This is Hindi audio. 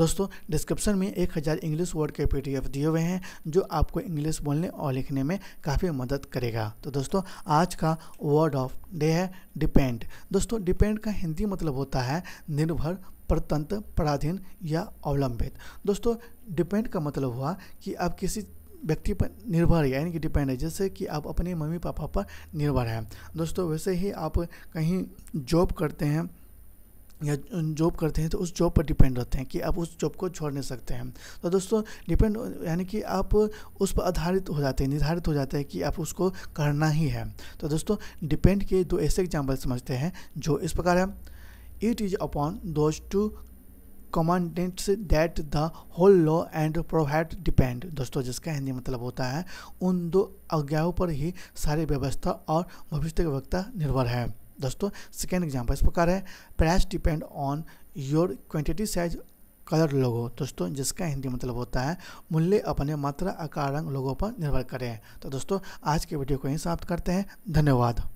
दोस्तों डिस्क्रिप्शन में एक हज़ार इंग्लिश वर्ड के पी दिए हुए हैं जो आपको इंग्लिश बोलने और लिखने में काफ़ी मदद करेगा तो दोस्तों आज का वर्ड ऑफ डे है डिपेंड दोस्तों डिपेंड का हिंदी मतलब होता है निर्भर परतंत्र पराधीन या अवलंबित दोस्तों डिपेंड का मतलब हुआ कि आप किसी व्यक्ति पर निर्भर है यानी कि डिपेंड है जैसे कि आप अपने मम्मी पापा पर निर्भर हैं दोस्तों वैसे ही आप कहीं जॉब करते हैं या जॉब करते हैं तो उस जॉब पर डिपेंड रहते हैं कि आप उस जॉब को छोड़ नहीं सकते हैं तो दोस्तों डिपेंड यानी कि आप उस पर आधारित हो जाते हैं निर्धारित हो जाते हैं कि आप उसको करना ही है तो दोस्तों डिपेंड के दो ऐसे एग्जाम्पल समझते हैं जो इस प्रकार है it is upon those two commandants that the whole law and provide depend दोस्तों जिसका हिंदी मतलब होता है उन दो आज्ञाओं पर ही सारी व्यवस्था और भविष्य वक्ता निर्भर है दोस्तों सेकेंड एग्जाम्पल इस प्रकार है price depend on your quantity size colour logo दोस्तों जिसका हिंदी मतलब होता है मूल्य अपने मात्रा आकार रंग लोगों पर निर्भर करें तो दोस्तों आज के वीडियो को यहीं समाप्त करते हैं धन्यवाद